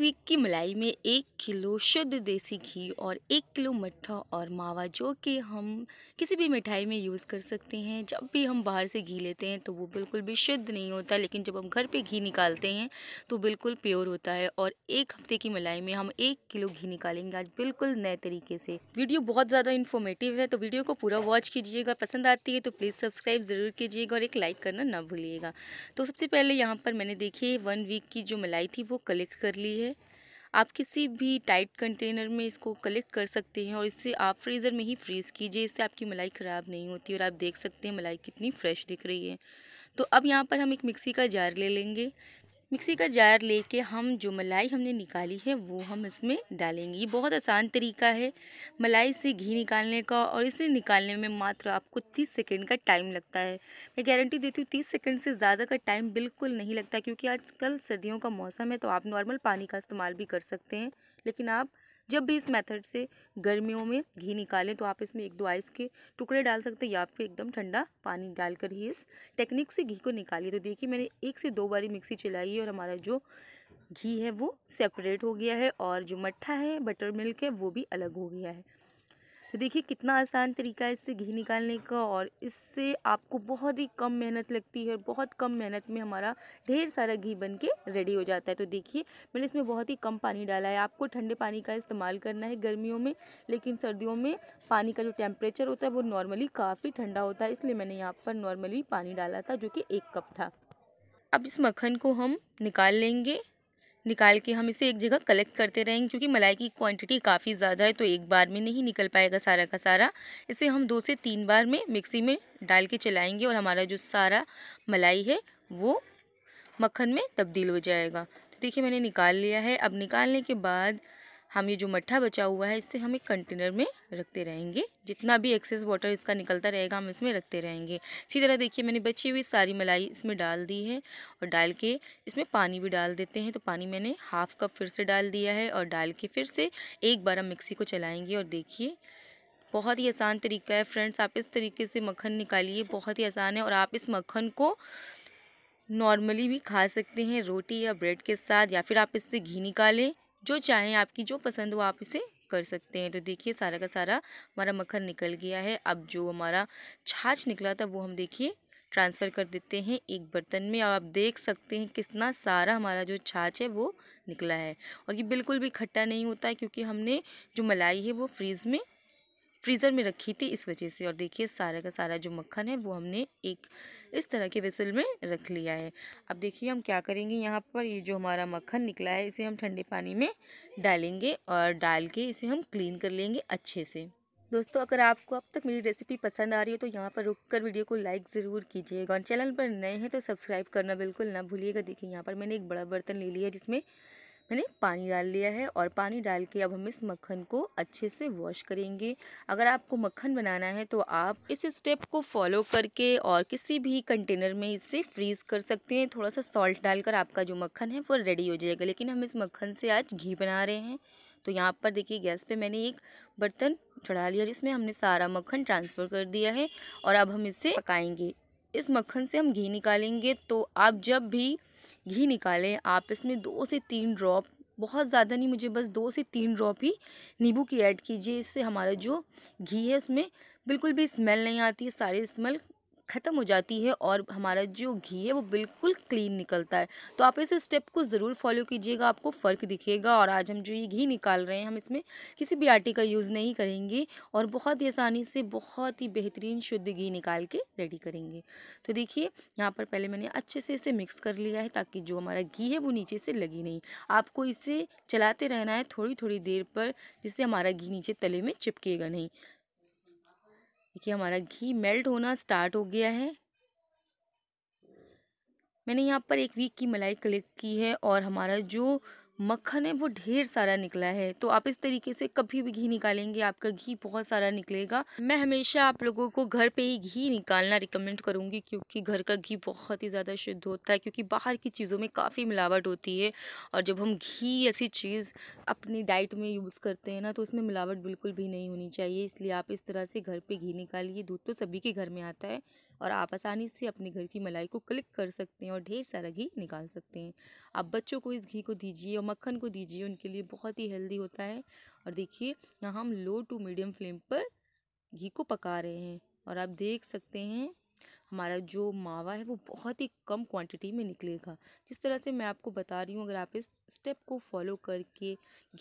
week की मलाई में एक किलो शुद्ध देसी घी और एक किलो मट्ठा और मावा जो कि हम किसी भी मिठाई में यूज़ कर सकते हैं जब भी हम बाहर से घी लेते हैं तो वो बिल्कुल भी शुद्ध नहीं होता लेकिन जब हम घर पे घी निकालते हैं तो बिल्कुल प्योर होता है और एक हफ्ते की मलाई में हम एक किलो घी निकालेंगे आज बिल्कुल नए तरीके से वीडियो बहुत ज़्यादा इन्फॉर्मेटिव है तो वीडियो को पूरा वॉच कीजिएगा पसंद आती है तो प्लीज़ सब्सक्राइब ज़रूर कीजिएगा और एक लाइक करना ना भूलिएगा तो सबसे पहले यहाँ पर मैंने देखी वन वीक की जो मलाई थी वो कलेक्ट कर ली है आप किसी भी टाइट कंटेनर में इसको कलेक्ट कर सकते हैं और इससे आप फ्रीज़र में ही फ्रीज़ कीजिए इससे आपकी मलाई ख़राब नहीं होती और आप देख सकते हैं मलाई कितनी फ्रेश दिख रही है तो अब यहाँ पर हम एक मिक्सी का जार ले लेंगे मिक्सी का जार लेके हम जो मलाई हमने निकाली है वो हम इसमें डालेंगे ये बहुत आसान तरीका है मलाई से घी निकालने का और इसे निकालने में मात्र आपको तीस सेकेंड का टाइम लगता है मैं गारंटी देती हूँ तीस सेकेंड से ज़्यादा का टाइम बिल्कुल नहीं लगता क्योंकि आजकल सर्दियों का मौसम है तो आप नॉर्मल पानी का इस्तेमाल भी कर सकते हैं लेकिन आप जब भी इस मेथड से गर्मियों में घी निकालें तो आप इसमें एक दो आइस के टुकड़े डाल सकते हैं या फिर एकदम ठंडा पानी डालकर ही इस टेक्निक से घी को निकालिए तो देखिए मैंने एक से दो बारी मिक्सी चलाई है और हमारा जो घी है वो सेपरेट हो गया है और जो मट्ठा है बटर मिल्क है वो भी अलग हो गया है तो देखिए कितना आसान तरीका है इससे घी निकालने का और इससे आपको बहुत ही कम मेहनत लगती है बहुत कम मेहनत में हमारा ढेर सारा घी बन के रेडी हो जाता है तो देखिए मैंने इसमें बहुत ही कम पानी डाला है आपको ठंडे पानी का इस्तेमाल करना है गर्मियों में लेकिन सर्दियों में पानी का जो टेम्परेचर होता है वो नॉर्मली काफ़ी ठंडा होता है इसलिए मैंने यहाँ पर नॉर्मली पानी डाला था जो कि एक कप था अब इस मक्खन को हम निकाल लेंगे निकाल के हम इसे एक जगह कलेक्ट करते रहेंगे क्योंकि मलाई की क्वांटिटी काफ़ी ज़्यादा है तो एक बार में नहीं निकल पाएगा सारा का सारा इसे हम दो से तीन बार में मिक्सी में डाल के चलाएँगे और हमारा जो सारा मलाई है वो मक्खन में तब्दील हो जाएगा तो देखिए मैंने निकाल लिया है अब निकालने के बाद हम ये जो मट्ठा बचा हुआ है इससे हम एक कंटेनर में रखते रहेंगे जितना भी एक्सेस वाटर इसका निकलता रहेगा हम इसमें रखते रहेंगे इसी तरह देखिए मैंने बची हुई सारी मलाई इसमें डाल दी है और डाल के इसमें पानी भी डाल देते हैं तो पानी मैंने हाफ कप फिर से डाल दिया है और डाल के फिर से एक बार हम मिक्सी को चलाएँगे और देखिए बहुत ही आसान तरीका है फ्रेंड्स आप इस तरीके से मक्खन निकालिए बहुत ही आसान है और आप इस मक्खन को नॉर्मली भी खा सकते हैं रोटी या ब्रेड के साथ या फिर आप इससे घी निकालें जो चाहें आपकी जो पसंद हो आप इसे कर सकते हैं तो देखिए सारा का सारा हमारा मक्खन निकल गया है अब जो हमारा छाछ निकला था वो हम देखिए ट्रांसफ़र कर देते हैं एक बर्तन में अब आप देख सकते हैं कितना सारा हमारा जो छाछ है वो निकला है और ये बिल्कुल भी खट्टा नहीं होता है क्योंकि हमने जो मलाई है वो फ्रीज़ में फ्रीज़र में रखी थी इस वजह से और देखिए सारा का सारा जो मक्खन है वो हमने एक इस तरह के वेसल में रख लिया है अब देखिए हम क्या करेंगे यहाँ पर ये जो हमारा मक्खन निकला है इसे हम ठंडे पानी में डालेंगे और डाल के इसे हम क्लीन कर लेंगे अच्छे से दोस्तों अगर आपको अब तक मेरी रेसिपी पसंद आ रही हो तो यहाँ पर रुक कर वीडियो को लाइक ज़रूर कीजिएगा और चैनल पर नए हैं तो सब्सक्राइब करना बिल्कुल ना भूलिएगा देखिए यहाँ पर मैंने एक बड़ा बर्तन ले लिया जिसमें मैंने पानी डाल लिया है और पानी डाल के अब हम इस मक्खन को अच्छे से वॉश करेंगे अगर आपको मक्खन बनाना है तो आप इस स्टेप को फॉलो करके और किसी भी कंटेनर में इसे फ्रीज़ कर सकते हैं थोड़ा सा सॉल्ट डालकर आपका जो मक्खन है वो रेडी हो जाएगा लेकिन हम इस मक्खन से आज घी बना रहे हैं तो यहाँ पर देखिए गैस पे मैंने एक बर्तन चढ़ा लिया जिसमें हमने सारा मक्खन ट्रांसफ़र कर दिया है और अब हम इसे पकाएंगे इस मक्खन से हम घी निकालेंगे तो आप जब भी घी निकालें आप इसमें दो से तीन ड्रॉप बहुत ज़्यादा नहीं मुझे बस दो से तीन ड्रॉप ही नींबू की ऐड कीजिए इससे हमारा जो घी है उसमें बिल्कुल भी स्मेल नहीं आती सारी स्मेल ख़त्म हो जाती है और हमारा जो घी है वो बिल्कुल क्लीन निकलता है तो आप इस स्टेप को ज़रूर फॉलो कीजिएगा आपको फ़र्क दिखेगा और आज हम जो ये घी निकाल रहे हैं हम इसमें किसी भी आटे का यूज़ नहीं करेंगे और बहुत ही आसानी से बहुत ही बेहतरीन शुद्ध घी निकाल के रेडी करेंगे तो देखिए यहाँ पर पहले मैंने अच्छे से इसे मिक्स कर लिया है ताकि जो हमारा घी है वो नीचे से लगी नहीं आपको इसे चलाते रहना है थोड़ी थोड़ी देर पर जिससे हमारा घी नीचे तले में चिपकेगा नहीं देखिए हमारा घी मेल्ट होना स्टार्ट हो गया है मैंने यहाँ पर एक वीक की मलाई क्लिक की है और हमारा जो मक्खन है वो ढेर सारा निकला है तो आप इस तरीके से कभी भी घी निकालेंगे आपका घी बहुत सारा निकलेगा मैं हमेशा आप लोगों को घर पे ही घी निकालना रिकमेंड करूँगी क्योंकि घर का घी बहुत ही ज़्यादा शुद्ध होता है क्योंकि बाहर की चीज़ों में काफ़ी मिलावट होती है और जब हम घी ऐसी चीज़ अपनी डाइट में यूज़ करते हैं ना तो उसमें मिलावट बिल्कुल भी नहीं होनी चाहिए इसलिए आप इस तरह से घर पर घी निकालिए दूध तो सभी के घर में आता है और आप आसानी से अपने घर की मलाई को क्लिक कर सकते हैं और ढेर सारा घी निकाल सकते हैं आप बच्चों को इस घी को दीजिए और मक्खन को दीजिए उनके लिए बहुत ही हेल्दी होता है और देखिए यहाँ हम लो टू मीडियम फ्लेम पर घी को पका रहे हैं और आप देख सकते हैं हमारा जो मावा है वो बहुत ही कम क्वांटिटी में निकलेगा जिस तरह से मैं आपको बता रही हूँ अगर आप इस स्टेप को फॉलो करके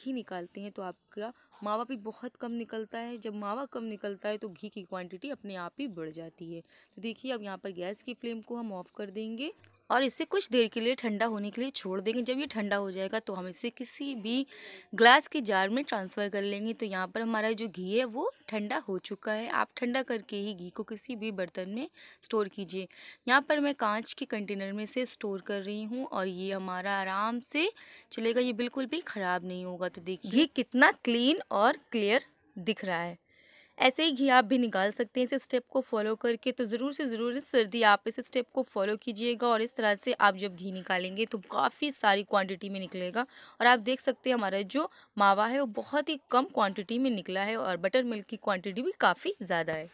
घी निकालते हैं तो आपका मावा भी बहुत कम निकलता है जब मावा कम निकलता है तो घी की क्वांटिटी अपने आप ही बढ़ जाती है तो देखिए अब यहाँ पर गैस की फ्लेम को हम ऑफ़ कर देंगे और इसे कुछ देर के लिए ठंडा होने के लिए छोड़ देंगे जब ये ठंडा हो जाएगा तो हम इसे किसी भी ग्लास के जार में ट्रांसफ़र कर लेंगे तो यहाँ पर हमारा जो घी है वो ठंडा हो चुका है आप ठंडा करके ही घी को किसी भी बर्तन में स्टोर कीजिए यहाँ पर मैं कांच के कंटेनर में से स्टोर कर रही हूँ और ये हमारा आराम से चलेगा ये बिल्कुल भी ख़राब नहीं होगा तो देखिए घी कितना क्लीन और क्लियर दिख रहा है ऐसे ही घी आप भी निकाल सकते हैं इस स्टेप को फॉलो करके तो ज़रूर से ज़रूर इस सर्दी आप इस स्टेप को फॉलो कीजिएगा और इस तरह से आप जब घी निकालेंगे तो काफ़ी सारी क्वांटिटी में निकलेगा और आप देख सकते हैं हमारा जो मावा है वो बहुत ही कम क्वांटिटी में निकला है और बटर मिल्क की क्वान्टिटी भी काफ़ी ज़्यादा है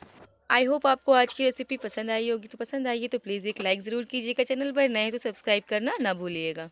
आई होप आपको आज की रेसिपी पसंद आई होगी तो पसंद आई है तो प्लीज़ एक लाइक ज़रूर कीजिएगा चैनल पर नए तो सब्सक्राइब करना ना भूलिएगा